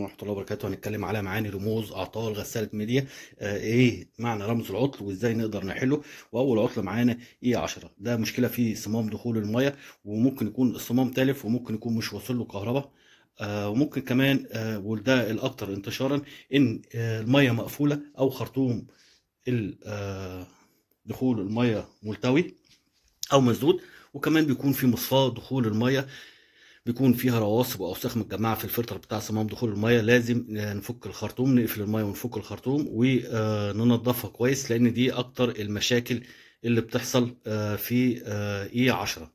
ورحمه الله وبركاته هنتكلم على معاني رموز اعطال غساله ميديا آه ايه معنى رمز العطل وازاي نقدر نحله واول عطل معانا اي 10 ده مشكله في صمام دخول الميه وممكن يكون الصمام تالف وممكن يكون مش واصل له كهرباء آه وممكن كمان آه وده الاكثر انتشارا ان آه الميه مقفوله او خرطوم آه، دخول الميه ملتوي او مسدود وكمان بيكون في مصفاه دخول الميه بيكون فيها رواسب واوساخ متجمعه في الفلتر بتاع صمام دخول الميه لازم نفك الخرطوم نقفل الميه ونفك الخرطوم وننضفها آه، كويس لان دي اكتر المشاكل اللي بتحصل آه، في آه، اي 10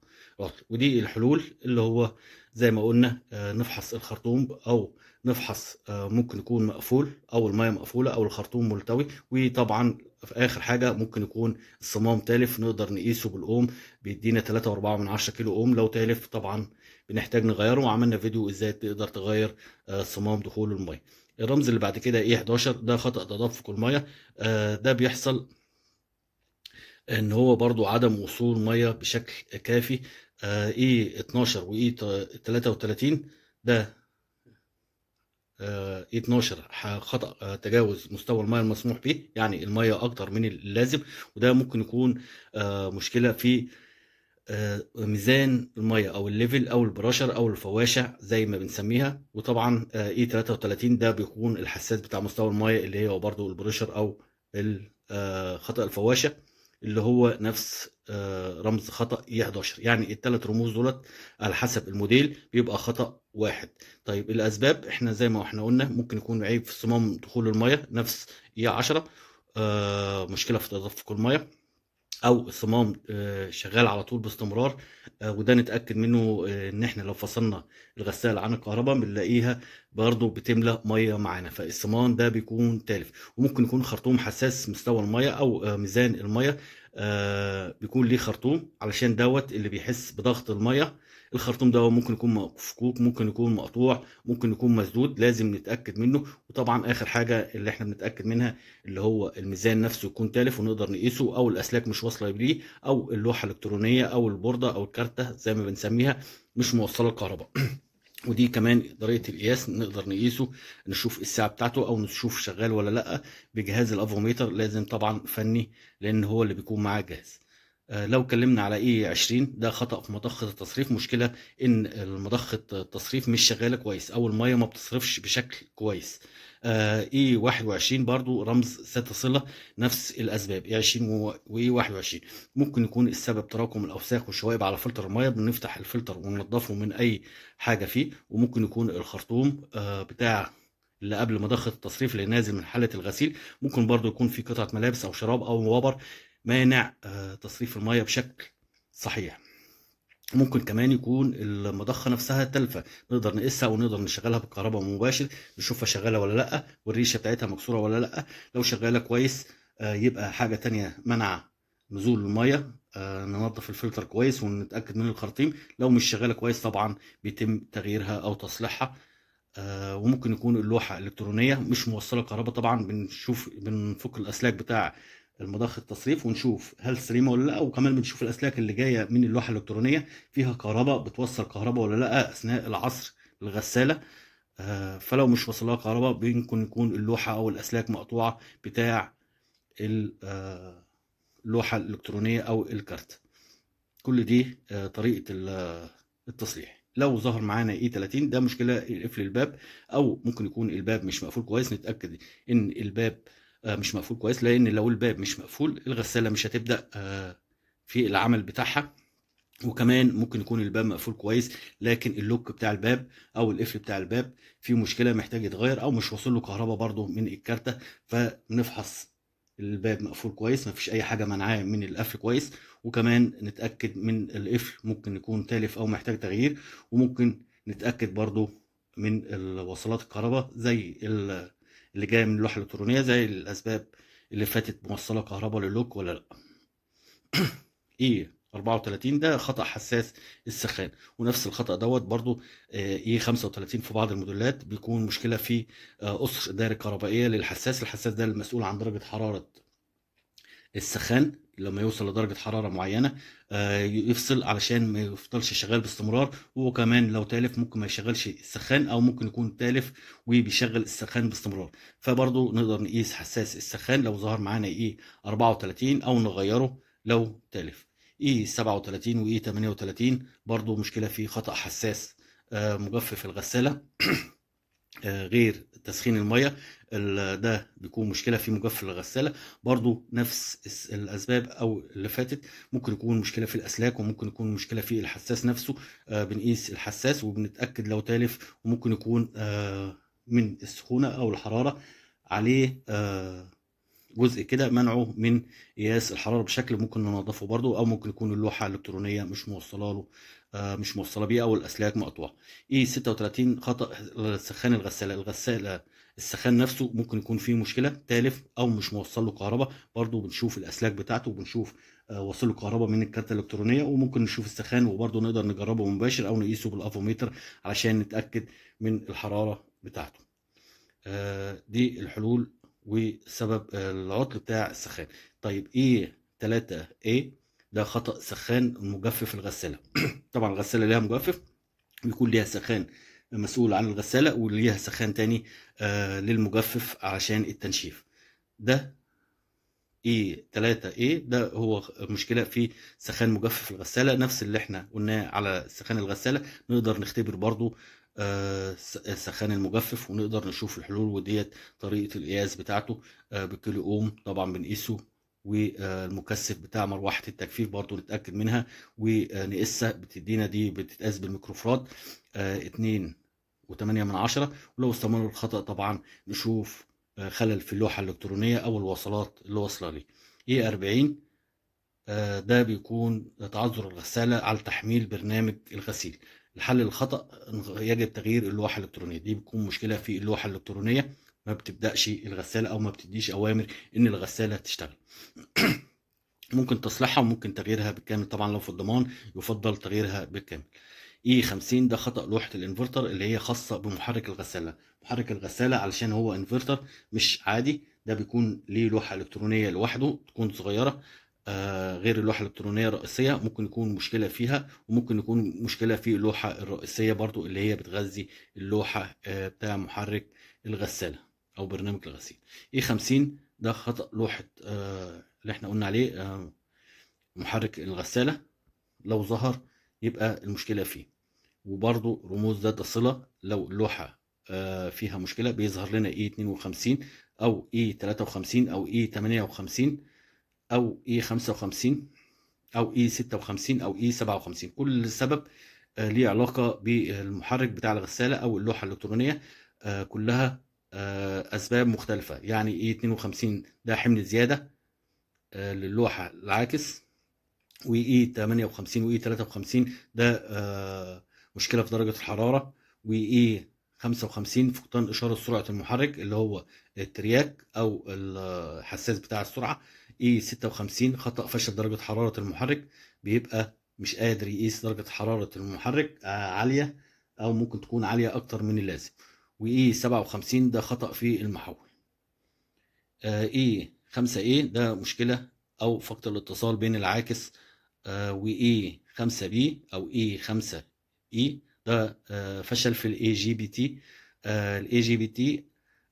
ودي الحلول اللي هو زي ما قلنا آه، نفحص الخرطوم او نفحص آه، ممكن يكون مقفول او الميه مقفوله او الخرطوم ملتوي وطبعا في اخر حاجه ممكن يكون الصمام تالف نقدر نقيسه بالاوم بيدينا 3.4 من 10 كيلو اوم لو تالف طبعا بنحتاج نغيره وعملنا فيديو ازاي تقدر تغير آه، صمام دخول الميه الرمز اللي بعد كده ايه 11 ده خطا تدفق الميه ده بيحصل ان هو برضو عدم وصول ميه بشكل كافي اي آه، 12 e و e اي 33 ده اي 12 خطا تجاوز مستوى الميه المسموح به يعني الميه اكتر من اللازم وده ممكن يكون آه، مشكله في آه، ميزان الميه او الليفل او البراشر او الفواشع زي ما بنسميها وطبعا اي e 33 ده بيكون الحساس بتاع مستوى الميه اللي هي برضو البراشر او خطا الفواشع اللي هو نفس آه، رمز خطا اي 11 يعني الثلاث رموز دولت على حسب الموديل بيبقى خطا واحد طيب الاسباب احنا زي ما احنا قلنا ممكن يكون عيب في صمام دخول الميه نفس اي 10 آه، مشكله في تدفق الميه او الصمام آه، شغال على طول باستمرار آه، وده نتاكد منه آه، ان احنا لو فصلنا الغساله عن الكهرباء بنلاقيها برضو بتملى ميه معانا فالصمام ده بيكون تالف وممكن يكون خرطوم حساس مستوى الميه او ميزان الميه بيكون ليه خرطوم علشان دوت اللي بيحس بضغط الميه الخرطوم ده ممكن يكون مفكوك ممكن يكون مقطوع ممكن يكون مسدود لازم نتاكد منه وطبعا اخر حاجه اللي احنا بنتاكد منها اللي هو الميزان نفسه يكون تالف ونقدر نقيسه او الاسلاك مش واصله ليه او اللوحه الالكترونيه او البورده او الكارته زي ما بنسميها مش موصله الكهرباء ودي كمان طريقه القياس نقدر نقيسه نشوف الساعه بتاعته او نشوف شغال ولا لا بجهاز الافوميتر لازم طبعا فني لان هو اللي بيكون معاه الجهاز آه، لو كلمنا على اي 20 ده خطا في مضخه التصريف مشكله ان مضخه التصريف مش شغاله كويس او الميه ما بتصرفش بشكل كويس آه، اي 21 برضو رمز ذات صله نفس الاسباب اي 20 واي 21 ممكن يكون السبب تراكم الاوساخ والشوائب على فلتر الميه بنفتح الفلتر وننضفه من اي حاجه فيه وممكن يكون الخرطوم آه، بتاع اللي قبل مضخه التصريف اللي نازل من حاله الغسيل ممكن برضو يكون في قطعه ملابس او شراب او وبر مانع آه، تصريف المياه بشكل صحيح ممكن كمان يكون المضخه نفسها تلفه نقدر نقيسها ونقدر نشغلها بالكهرباء مباشر نشوفها شغاله ولا لا والريشه بتاعتها مكسوره ولا لا لو شغاله كويس آه، يبقى حاجه تانية منع نزول المياه آه، ننظف الفلتر كويس ونتاكد من الخرطيم لو مش شغاله كويس طبعا بيتم تغييرها او تصليحها وممكن يكون اللوحه الكترونيه مش موصله كهرباء طبعا بنشوف بنفك الاسلاك بتاع المضخ التصريف ونشوف هل سليمه ولا لا وكمان بنشوف الاسلاك اللي جايه من اللوحه الالكترونيه فيها كهرباء بتوصل كهرباء ولا لا اثناء العصر للغساله آه، فلو مش وصلها كهرباء ممكن يكون اللوحه او الاسلاك مقطوعه بتاع آه، اللوحه الالكترونيه او الكارت كل دي آه، طريقه التصليح لو ظهر معانا اي 30 ده مشكله قفل الباب او ممكن يكون الباب مش مقفول كويس نتاكد ان الباب آه، مش مقفول كويس لان لو الباب مش مقفول الغساله مش هتبدا آه، في العمل بتاعها وكمان ممكن يكون الباب مقفول كويس لكن اللوك بتاع الباب او القفل بتاع الباب فيه مشكله محتاج يتغير او مش واصل له كهرباء برده من الكارته فنفحص الباب مقفول كويس مفيش اي حاجه منعاه من القفل كويس وكمان نتاكد من القفل ممكن يكون تالف او محتاج تغيير وممكن نتاكد برده من وصلات الكهرباء زي ال اللي جايه من اللوحه الالكترونيه زي الاسباب اللي فاتت موصله كهرباء للوك ولا لا ايه 34 ده خطا حساس السخان ونفس الخطا دوت برضو آه، اي 35 في بعض الموديلات بيكون مشكله في آه، اسر دائره كهربائيه للحساس الحساس ده المسؤول عن درجه حراره السخان لما يوصل لدرجه حراره معينه آه، يفصل علشان ما يفضلش شغال باستمرار وكمان لو تالف ممكن ما يشغلش السخان او ممكن يكون تالف وبيشغل السخان باستمرار فبرضه نقدر نقيس حساس السخان لو ظهر معانا اي 34 او نغيره لو تالف اي 37 واي 38 برضه مشكله في خطا حساس آه، مجفف الغساله آه، غير تسخين الميه ده بيكون مشكله في مجفل الغساله برضو نفس الاسباب او اللي فاتت ممكن يكون مشكله في الاسلاك وممكن يكون مشكله في الحساس نفسه آه، بنقيس الحساس وبنتاكد لو تالف وممكن يكون آه، من السخونه او الحراره عليه جزء كده منعه من قياس الحراره بشكل ممكن ننظفه برده او ممكن يكون اللوحه الالكترونيه مش موصله له آه، مش موصله بيه او الاسلاك مقطوعه اي 36 خطا سخان الغساله الغساله السخان نفسه ممكن يكون فيه مشكله تالف او مش موصل له كهرباء برده بنشوف الاسلاك بتاعته وبنشوف آه، وصل له كهرباء من الكارته الالكترونيه وممكن نشوف السخان وبرده نقدر نجربه مباشر او نقيسه بالافوميتر علشان نتاكد من الحراره بتاعته آه، دي الحلول وسبب العطل بتاع السخان طيب ايه 3 a ده خطأ سخان مجفف الغسالة طبعا الغسالة ليها مجفف بيكون ليها سخان مسؤول عن الغسالة وليها سخان تاني آه للمجفف علشان التنشيف ده ايه 3 ايه ده هو مشكله في سخان مجفف الغساله نفس اللي احنا قلناه على سخان الغساله نقدر نختبر برضو السخان آه، المجفف ونقدر نشوف الحلول وديت طريقه القياس بتاعته آه، بالكيلو اوم طبعا بنقيسه والمكثف بتاع مروحه التجفيف برضو نتاكد منها ونقيسها بتدينا دي بتتقاس بالميكروفراد 2.8 آه، من عشرة ولو استمر الخطأ طبعا نشوف خلل في اللوحة الإلكترونية أو الوصلات اللي واصلة لي اي 40 ده بيكون تعذر الغسالة على تحميل برنامج الغسيل الحل الخطا يجب تغيير اللوحه الالكترونيه دي بتكون مشكله في اللوحه الالكترونيه ما بتبداش الغساله او ما بتديش اوامر ان الغساله تشتغل ممكن تصلحها وممكن تغييرها بالكامل طبعا لو في الضمان يفضل تغييرها بالكامل اي e 50 ده خطا لوحه الانفرتر اللي هي خاصه بمحرك الغساله محرك الغساله علشان هو انفرتر مش عادي ده بيكون ليه لوحه الكترونيه لوحده تكون صغيره آه، غير اللوحه الالكترونيه الرئيسيه ممكن يكون مشكله فيها وممكن يكون مشكله في اللوحه الرئيسيه برضو اللي هي بتغذي اللوحه آه، بتاع محرك الغساله او برنامج الغسيل اي 50 ده خطا لوحه آه، اللي احنا قلنا عليه محرك الغساله لو ظهر يبقى المشكله فيه وبرضو رموز ذات الصله لو اللوحه فيها مشكله بيظهر لنا اي 52 او اي 53 او اي 58 او اي e 55 او اي e 56 او اي e 57 كل سبب آه، ليه علاقه بالمحرك بتاع الغساله او اللوحه الالكترونيه آه، كلها آه، اسباب مختلفه يعني اي 52 ده حمل زياده للوحه العاكس واي 58 واي 53 ده مشكله في درجه الحراره واي 55 فقدان إشارة سرعة المحرك اللي هو الترياك أو الحساس بتاع السرعة اي e 56 خطأ فشل درجة حرارة المحرك بيبقى مش قادر يقيس درجة حرارة المحرك آه، عالية أو ممكن تكون عالية أكتر من اللازم وإي e 57 ده خطأ في المحول إي آه، 5 e اي ده مشكلة أو فقد الاتصال بين العاكس وإي 5 بي أو إي 5 إي ده آه، فشل في الاي جي بي تي الاي جي بي تي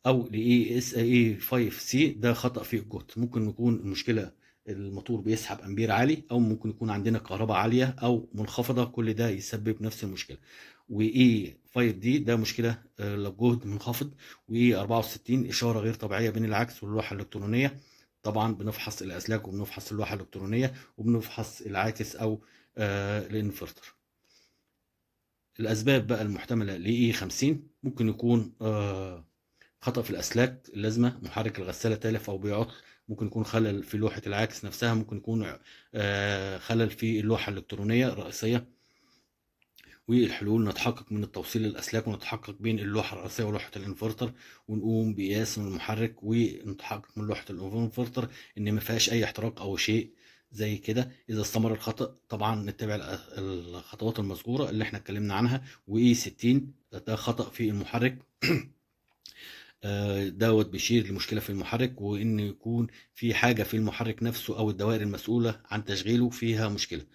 او الاي اس اي 5 سي ده خطا في الجهد ممكن يكون المشكله الموتور بيسحب امبير عالي او ممكن يكون عندنا كهرباء عاليه او منخفضه كل ده يسبب نفس المشكله واي 5 دي ده مشكله آه، للجهد منخفض واي e 64 اشاره غير طبيعيه بين العكس واللوحه الالكترونيه طبعا بنفحص الاسلاك وبنفحص اللوحه الالكترونيه وبنفحص العاكس او آه، الانفرتر الاسباب بقى المحتمله لاي e 50 ممكن يكون آه، خطا في الاسلاك اللازمه محرك الغساله تالف او بيعطل ممكن يكون خلل في لوحه العاكس نفسها ممكن يكون آه، خلل في اللوحه الالكترونيه الرئيسيه والحلول نتحقق من التوصيل للاسلاك ونتحقق بين اللوحه الرئيسيه ولوحه الانفرتر ونقوم بقياس من المحرك ونتحقق من لوحه الانفرتر ان ما فيهاش اي احتراق او شيء زي كده اذا استمر الخطا طبعا نتبع الخطوات المذكوره اللي احنا اتكلمنا عنها واي e 60 ده خطا في المحرك آه، دوت بيشير لمشكله في المحرك وان يكون في حاجه في المحرك نفسه او الدوائر المسؤوله عن تشغيله فيها مشكله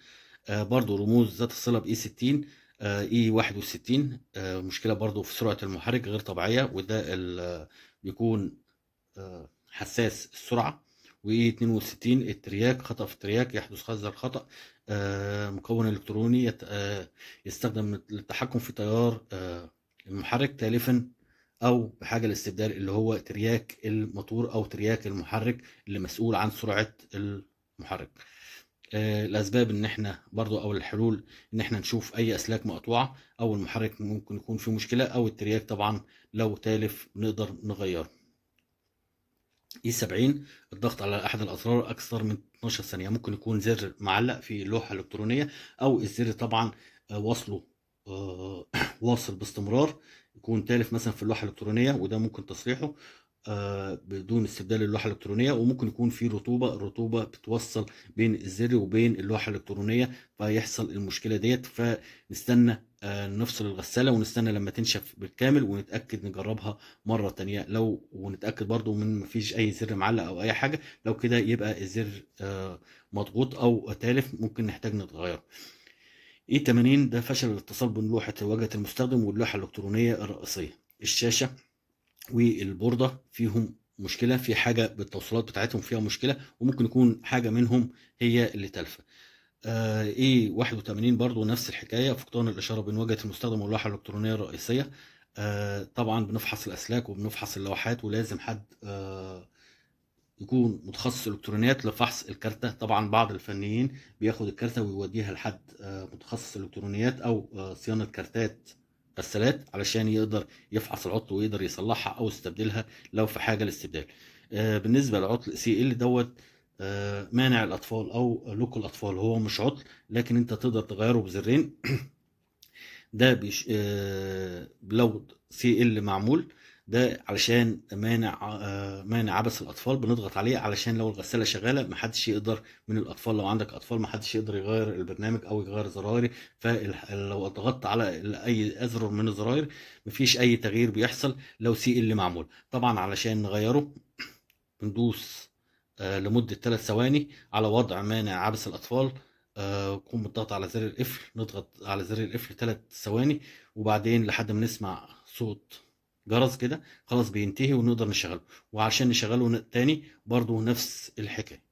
آه، برضو رموز ذات الصله باي 60 اي 61 مشكله برضو في سرعه المحرك غير طبيعيه وده بيكون آه، حساس السرعه و62 الترياك خطأ في الترياك يحدث هذا الخطأ آه، مكون إلكتروني آه، يستخدم للتحكم في تيار آه، المحرك تالفا أو بحاجة لاستبدال اللي هو ترياك الموتور أو ترياك المحرك اللي مسؤول عن سرعة المحرك الاسباب ان احنا برضو او الحلول ان احنا نشوف اي اسلاك مقطوعه او المحرك ممكن يكون فيه مشكله او الترياك طبعا لو تالف نقدر نغيره اي 70 الضغط على احد الازرار اكثر من 12 ثانيه ممكن يكون زر معلق في لوحه الكترونيه او الزر طبعا آه، وصله آه، واصل باستمرار يكون تالف مثلا في اللوحه الالكترونيه وده ممكن تصليحه آه، بدون استبدال اللوحه الالكترونيه وممكن يكون في رطوبه الرطوبه بتوصل بين الزر وبين اللوحه الالكترونيه فيحصل المشكله ديت فنستنى آه، نفصل الغساله ونستنى لما تنشف بالكامل ونتاكد نجربها مره تانية لو ونتاكد برضو من مفيش اي زر معلق او اي حاجه لو كده يبقى الزر آه، مضغوط او تالف ممكن نحتاج نتغيره اي 80 ده فشل الاتصال بين لوحه واجهه المستخدم واللوحه الالكترونيه الرئيسيه الشاشه والبورده فيهم مشكله في حاجه بالتوصيلات بتاعتهم فيها مشكله وممكن يكون حاجه منهم هي اللي تالفه آه ايه 81 برضو نفس الحكايه فقدان الاشاره بين واجهه المستخدم واللوحه الالكترونيه الرئيسيه آه طبعا بنفحص الاسلاك وبنفحص اللوحات ولازم حد آه يكون متخصص الكترونيات لفحص الكارته طبعا بعض الفنيين بياخد الكارته ويوديها لحد آه، متخصص الكترونيات او آه، صيانه كارتات غسالات علشان يقدر يفحص العطل ويقدر يصلحها او يستبدلها لو في حاجه لاستبدال آه، بالنسبه لعطل سي ال دوت آه، مانع الاطفال او لوك الاطفال هو مش عطل لكن انت تقدر تغيره بزرين ده بيش آه، لو سي ال معمول ده علشان مانع آه، مانع عبث الاطفال بنضغط عليه علشان لو الغساله شغاله محدش يقدر من الاطفال لو عندك اطفال محدش يقدر يغير البرنامج او يغير زراير فلو ضغطت على اي ازرار من الزراير مفيش اي تغيير بيحصل لو سي اللي معمول طبعا علشان نغيره بندوس آه، لمده 3 ثواني على وضع مانع عبث الاطفال آه، نقوم بالضغط على زر القفل نضغط على زر القفل 3 ثواني وبعدين لحد ما نسمع صوت جرس كده خلاص بينتهي ونقدر نشغله وعشان نشغله تاني برضو نفس الحكايه